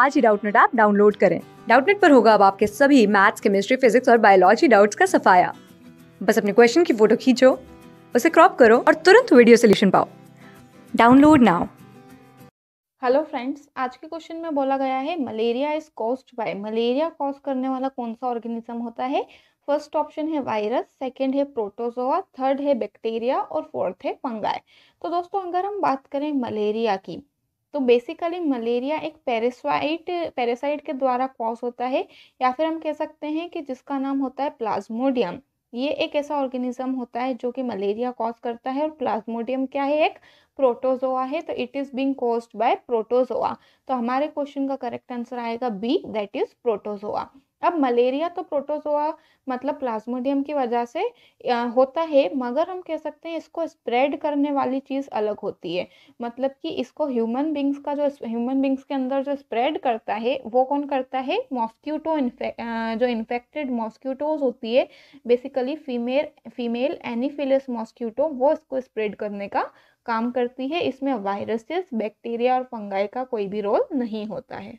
आज ही Doubtnut app download करें डाउटनेट पर होगा अब आपके सभी मैथ्स केमिस्ट्री फिजिक्स और बायोलॉजी डाउट्स का सफाया बस अपने क्वेश्चन की फोटो खींचो उसे क्रॉप करो और तुरंत वीडियो सोल्यूशन पाओ डाउनलोड नाउ हेलो फ्रेंड्स आज के क्वेश्चन में बोला गया है malaria is caused by malaria cause करने वाला कौन सा ऑर्गेनिज्म होता है फर्स्ट ऑप्शन है वायरस सेकंड है प्रोटोजोआ थर्ड है बैक्टीरिया और फोर्थ है फंगाई तो दोस्तों अगर हम बात करें मलेरिया की तो बेसिकली मलेरिया एक पैरासाइट पैरासाइट के द्वारा कॉज होता है या फिर हम कह सकते हैं कि जिसका नाम होता है प्लाज्मोडियम ये एक ऐसा ऑर्गेनिज्म होता है जो कि मलेरिया कॉज करता है और प्लाज्मोडियम क्या है एक प्रोटोजोआ है तो it is being caused by protozoa तो हमारे क्वेश्चन का करेक्ट आंसर आएगा बी दैट इज़ प्रोटोजोआ अब मलेरिया तो प्रोटोजोआ मतलब प्लाज्मोडियम की वजह से होता है मगर हम कह सकते हैं इसको स्प्रेड करने वाली चीज़ अलग होती है मतलब कि इसको ह्यूमन बींग्स का जो ह्यूमन बींग्स के अंदर जो स्प्रेड करता है वो कौन करता है मॉस्क्यूटो इन्फे, जो इन्फेक्टेड मॉस्क्यूटोज होती है basically female female anopheles mosquito वो इसको स्प्रेड करने का काम करती है इसमें वायरसेस बैक्टीरिया और फंगाई का कोई भी रोल नहीं होता है